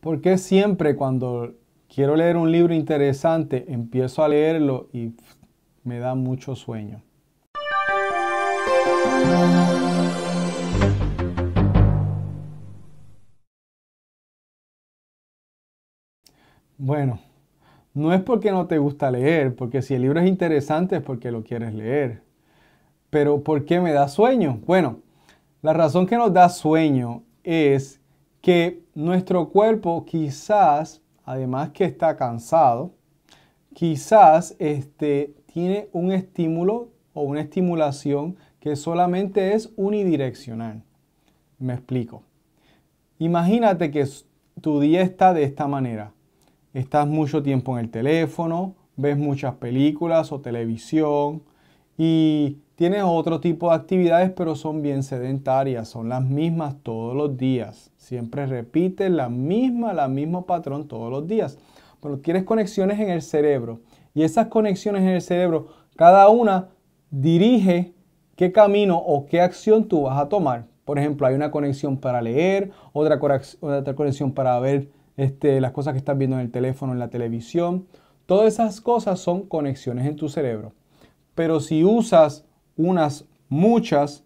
¿Por qué siempre cuando quiero leer un libro interesante empiezo a leerlo y me da mucho sueño? Bueno, no es porque no te gusta leer, porque si el libro es interesante es porque lo quieres leer. Pero ¿por qué me da sueño? Bueno, la razón que nos da sueño es que nuestro cuerpo quizás, además que está cansado, quizás este, tiene un estímulo o una estimulación que solamente es unidireccional. Me explico. Imagínate que tu día está de esta manera. Estás mucho tiempo en el teléfono, ves muchas películas o televisión, y tienes otro tipo de actividades, pero son bien sedentarias, son las mismas todos los días. Siempre repites la misma, la mismo patrón todos los días. Pero quieres conexiones en el cerebro y esas conexiones en el cerebro, cada una dirige qué camino o qué acción tú vas a tomar. Por ejemplo, hay una conexión para leer, otra, conexión para ver este, las cosas que estás viendo en el teléfono, en la televisión. Todas esas cosas son conexiones en tu cerebro pero si usas unas muchas,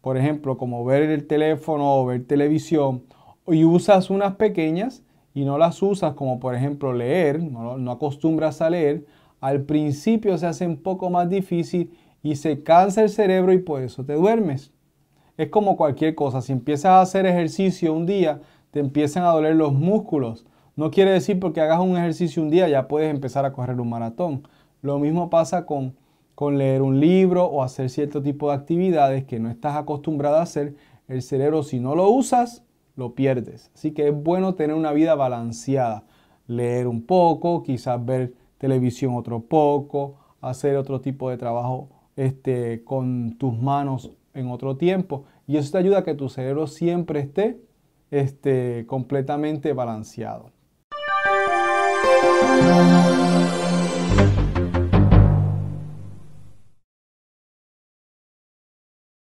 por ejemplo, como ver el teléfono o ver televisión, y usas unas pequeñas y no las usas como por ejemplo leer, no, acostumbras a leer, al principio se hace un poco más difícil y se cansa el cerebro y por eso te duermes. Es como cualquier cosa, si empiezas a hacer ejercicio un día, te empiezan a doler los músculos. No quiere decir porque hagas un ejercicio un día ya puedes empezar a correr un maratón. Lo mismo pasa con con leer un libro o hacer cierto tipo de actividades que no estás acostumbrado a hacer, el cerebro si no lo usas, lo pierdes. Así que es bueno tener una vida balanceada. Leer un poco, quizás ver televisión otro poco, hacer otro tipo de trabajo este, con tus manos en otro tiempo. Y eso te ayuda a que tu cerebro siempre esté este, completamente balanceado.